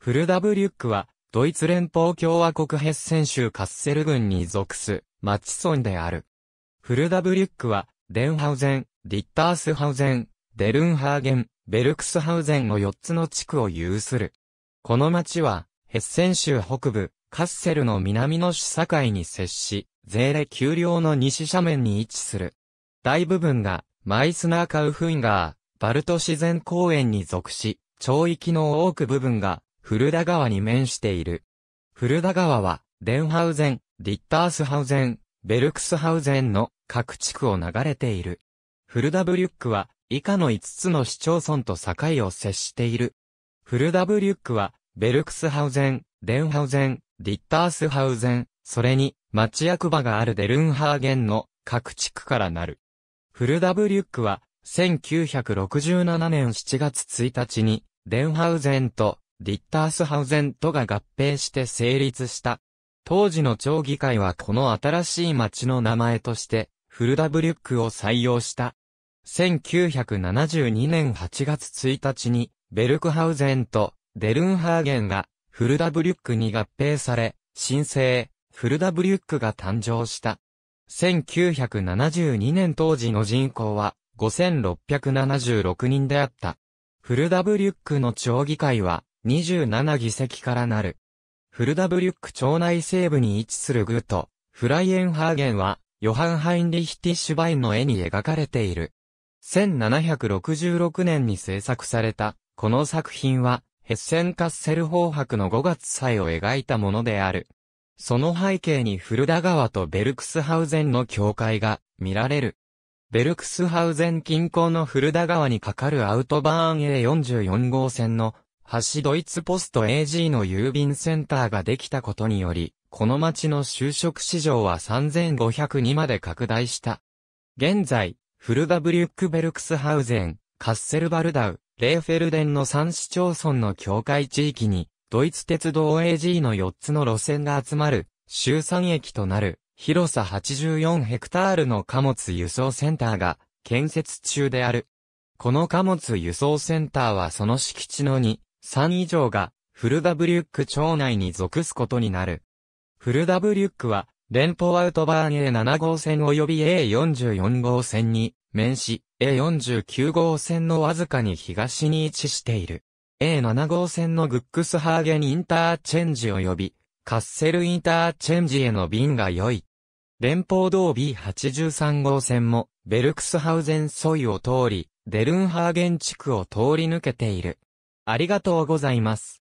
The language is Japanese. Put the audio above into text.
フルダブリュックは、ドイツ連邦共和国ヘッセン州カッセル郡に属す、町村である。フルダブリュックは、デンハウゼン、ディッタースハウゼン、デルンハーゲン、ベルクスハウゼンの4つの地区を有する。この町は、ヘッセン州北部、カッセルの南の市境に接し、税レ丘陵の西斜面に位置する。大部分が、マイスナーカウフインガー、バルト自然公園に属し、町域の多く部分が、古田川に面している。古田川は、デンハウゼン、デッタースハウゼン、ベルクスハウゼンの各地区を流れている。フルダブリュックは以下の5つの市町村と境を接している。フルダブリュックはベルクスハウゼン、デンハウゼン、デッタースハウゼン、それに町役場があるデルンハーゲンの各地区からなる。フルダブリュックは1967年7月1日にデンハウゼンとリッタースハウゼンとが合併して成立した。当時の町議会はこの新しい町の名前として、フルダブリュックを採用した。1972年8月1日に、ベルクハウゼンとデルンハーゲンがフルダブリュックに合併され、新生、フルダブリュックが誕生した。1972年当時の人口は5676人であった。フルダブリュックの町議会は27議席からなる。フルダブリュック町内西部に位置するグート、フライエンハーゲンは、ヨハン・ハインリヒ・ティッシュバインの絵に描かれている。1766年に制作された、この作品は、ヘッセン・カッセル法白の5月祭を描いたものである。その背景にフルダ川とベルクスハウゼンの境界が見られる。ベルクスハウゼン近郊のフルダ川に架かるアウトバーン A44 号線の橋ドイツポスト AG の郵便センターができたことにより、この町の就職市場は3 5 0 2にまで拡大した。現在、フルダブリュックベルクスハウゼン、カッセルバルダウ、レーフェルデンの3市町村の境界地域に、ドイツ鉄道 AG の4つの路線が集まる、周産駅となる、広さ84ヘクタールの貨物輸送センターが建設中である。この貨物輸送センターはその敷地の2、3以上がフルダブリュック町内に属すことになる。フルダブリュックは、連邦アウトバーン A7 号線及び A44 号線に面し、A49 号線のわずかに東に位置している。A7 号線のグックスハーゲンインターチェンジ及び、カッセルインターチェンジへの便が良い。連邦道 B83 号線も、ベルクスハウゼン沿いを通り、デルンハーゲン地区を通り抜けている。ありがとうございます。